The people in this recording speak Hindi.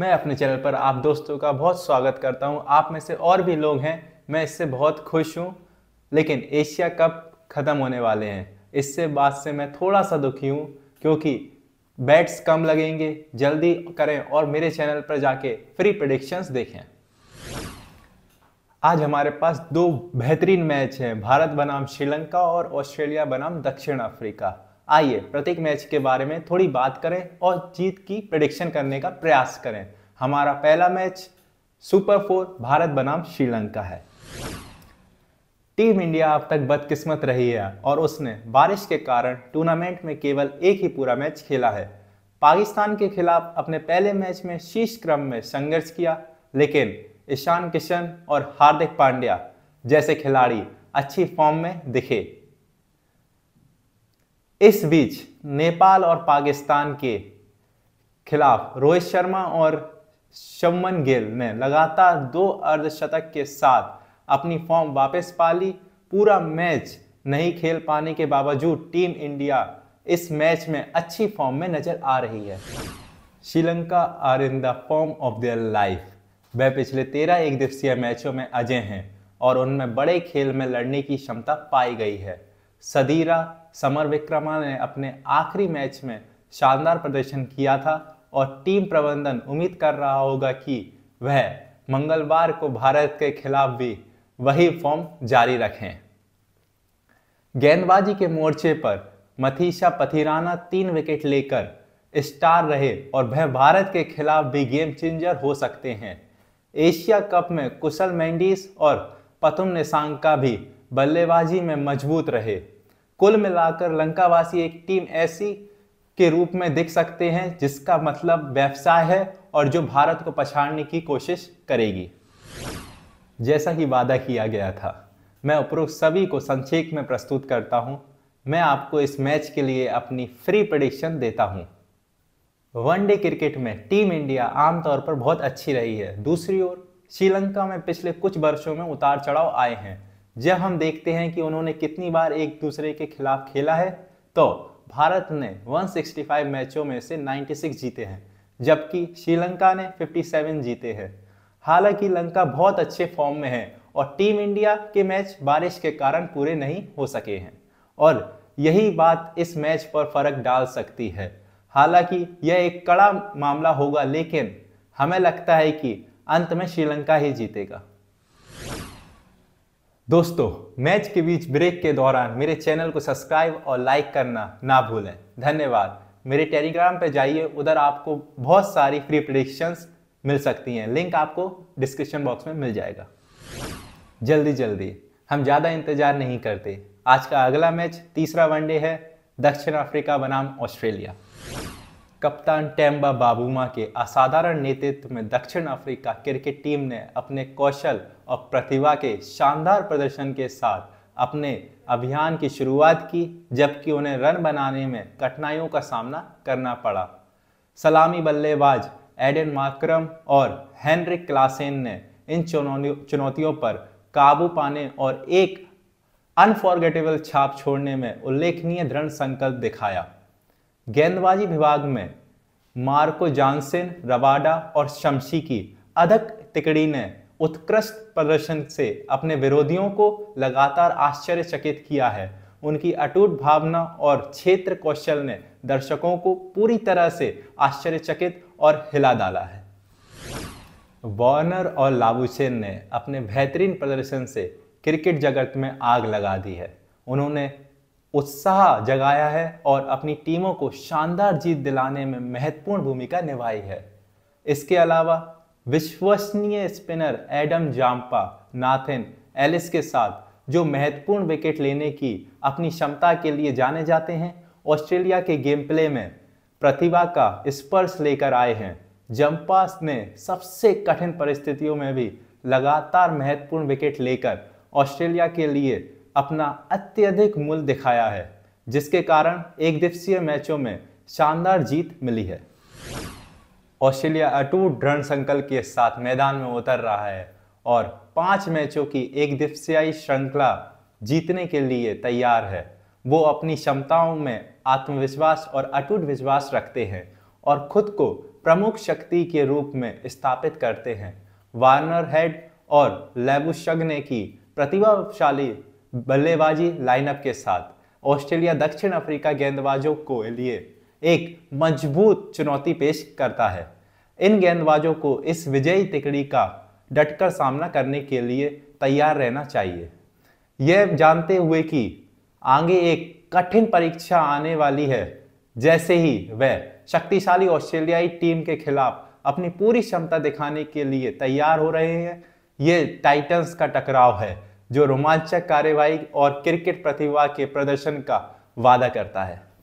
मैं अपने चैनल पर आप दोस्तों का बहुत स्वागत करता हूं आप में से और भी लोग हैं मैं इससे बहुत खुश हूं लेकिन एशिया कप ख़त्म होने वाले हैं इससे बात से मैं थोड़ा सा दुखी हूं क्योंकि बैट्स कम लगेंगे जल्दी करें और मेरे चैनल पर जाके फ्री प्रडिक्शंस देखें आज हमारे पास दो बेहतरीन मैच हैं भारत बनाम श्रीलंका और ऑस्ट्रेलिया बनाम दक्षिण अफ्रीका आइए प्रत्येक मैच के बारे में थोड़ी बात करें और जीत की प्रडिक्शन करने का प्रयास करें हमारा पहला मैच सुपर फोर भारत बनाम श्रीलंका है टीम इंडिया अब तक बदकिस्मत रही है और उसने बारिश के कारण टूर्नामेंट में केवल एक ही पूरा मैच खेला है पाकिस्तान के खिलाफ अपने पहले मैच में शीर्ष क्रम में संघर्ष किया लेकिन ईशान किशन और हार्दिक पांड्या जैसे खिलाड़ी अच्छी फॉर्म में दिखे इस बीच नेपाल और पाकिस्तान के खिलाफ रोहित शर्मा और शमन गिल ने लगातार दो अर्धशतक के साथ अपनी फॉर्म वापस पा ली पूरा मैच नहीं खेल पाने के बावजूद टीम इंडिया इस मैच में अच्छी फॉर्म में नजर आ रही है Sri Lanka are in the form of their life वह पिछले तेरह एक दिवसीय मैचों में अजय हैं और उनमें बड़े खेल में लड़ने की क्षमता पाई गई है सदीरा समर विक्रमा ने अपने आखिरी मैच में शानदार प्रदर्शन किया था और टीम प्रबंधन उम्मीद कर रहा होगा कि वह मंगलवार को भारत के खिलाफ भी वही फॉर्म जारी रखें गेंदबाजी के मोर्चे पर मथीशा पथिराना तीन विकेट लेकर स्टार रहे और वह भारत के खिलाफ भी गेम चेंजर हो सकते हैं एशिया कप में कुशल मैंडिस और पतुम निशांका भी बल्लेबाजी में मजबूत रहे कुल मिलाकर लंकावासी एक टीम ऐसी के रूप में दिख सकते हैं जिसका मतलब व्यवसाय है और जो भारत को पछाड़ने की कोशिश करेगी जैसा कि वादा किया गया था मैं उपरोक्त सभी को संक्षेप में प्रस्तुत करता हूं मैं आपको इस मैच के लिए अपनी फ्री प्रडिक्शन देता हूं वनडे क्रिकेट में टीम इंडिया आमतौर पर बहुत अच्छी रही है दूसरी ओर श्रीलंका में पिछले कुछ वर्षों में उतार चढ़ाव आए हैं जब हम देखते हैं कि उन्होंने कितनी बार एक दूसरे के खिलाफ खेला है तो भारत ने 165 मैचों में से 96 जीते हैं जबकि श्रीलंका ने 57 जीते हैं हालांकि लंका बहुत अच्छे फॉर्म में है और टीम इंडिया के मैच बारिश के कारण पूरे नहीं हो सके हैं और यही बात इस मैच पर फर्क डाल सकती है हालांकि यह एक कड़ा मामला होगा लेकिन हमें लगता है कि अंत में श्रीलंका ही जीतेगा दोस्तों मैच के बीच ब्रेक के दौरान मेरे चैनल को सब्सक्राइब और लाइक करना ना भूलें धन्यवाद मेरे टेलीग्राम पर जाइए उधर आपको बहुत सारी फ्री प्रडिक्शंस मिल सकती हैं लिंक आपको डिस्क्रिप्शन बॉक्स में मिल जाएगा जल्दी जल्दी हम ज़्यादा इंतज़ार नहीं करते आज का अगला मैच तीसरा वनडे है दक्षिण अफ्रीका बनाम ऑस्ट्रेलिया कप्तान टेम्बा बाबूमा के असाधारण नेतृत्व में दक्षिण अफ्रीका क्रिकेट टीम ने अपने कौशल और प्रतिभा के शानदार प्रदर्शन के साथ अपने अभियान की शुरुआत की जबकि उन्हें रन बनाने में कठिनाइयों का सामना करना पड़ा सलामी बल्लेबाज एडन माक्रम और हेनरिक क्लासेन ने इन चुनौतियों पर काबू पाने और एक अनफॉरगेटेबल छाप छोड़ने में उल्लेखनीय दृढ़ संकल्प दिखाया गेंदबाजी विभाग में मार्को जॉनसन रवाडा और शमशी की अधक तिकड़ी ने उत्कृष्ट प्रदर्शन से अपने विरोधियों को लगातार आश्चर्यचकित किया है उनकी अटूट भावना और क्षेत्र कौशल ने दर्शकों को पूरी तरह से आश्चर्यचकित और हिला डाला है वॉर्नर और लाबुसेन ने अपने बेहतरीन प्रदर्शन से क्रिकेट जगत में आग लगा दी है उन्होंने उत्साह जगाया है और अपनी टीमों को शानदार जीत दिलाने में महत्वपूर्ण भूमिका निभाई है इसके अलावा विश्वसनीय spinner Adam Zampa Nathan Ellis के साथ जो महत्वपूर्ण विकेट लेने की अपनी क्षमता के लिए जाने जाते हैं ऑस्ट्रेलिया के गेम प्ले में प्रतिभा का स्पर्श लेकर आए हैं जम्पा ने सबसे कठिन परिस्थितियों में भी लगातार महत्वपूर्ण विकेट लेकर ऑस्ट्रेलिया के लिए अपना अत्यधिक मूल दिखाया है जिसके कारण एक दिवसीय मैचों में शानदार जीत मिली है ऑस्ट्रेलिया अटूट दृढ़ संकल्प के साथ मैदान में उतर रहा है और पांच मैचों की एक दिवसीय श्रृंखला जीतने के लिए तैयार है वो अपनी क्षमताओं में आत्मविश्वास और अटूट विश्वास रखते हैं और खुद को प्रमुख शक्ति के रूप में स्थापित करते हैं वार्नर हेड और लेबुशग ने की प्रतिभाशाली बल्लेबाजी लाइनअप के साथ ऑस्ट्रेलिया दक्षिण अफ्रीका गेंदबाजों को लिए एक मजबूत चुनौती पेश करता है इन गेंदबाजों को इस विजयी तिकड़ी का डटकर सामना करने के लिए तैयार रहना चाहिए यह जानते हुए कि आगे एक कठिन परीक्षा आने वाली है जैसे ही वह शक्तिशाली ऑस्ट्रेलियाई टीम के खिलाफ अपनी पूरी क्षमता दिखाने के लिए तैयार हो रहे हैं ये टाइटंस का टकराव है जो रोमांचक कार्यवाही और क्रिकेट प्रतिभा के प्रदर्शन का वादा करता है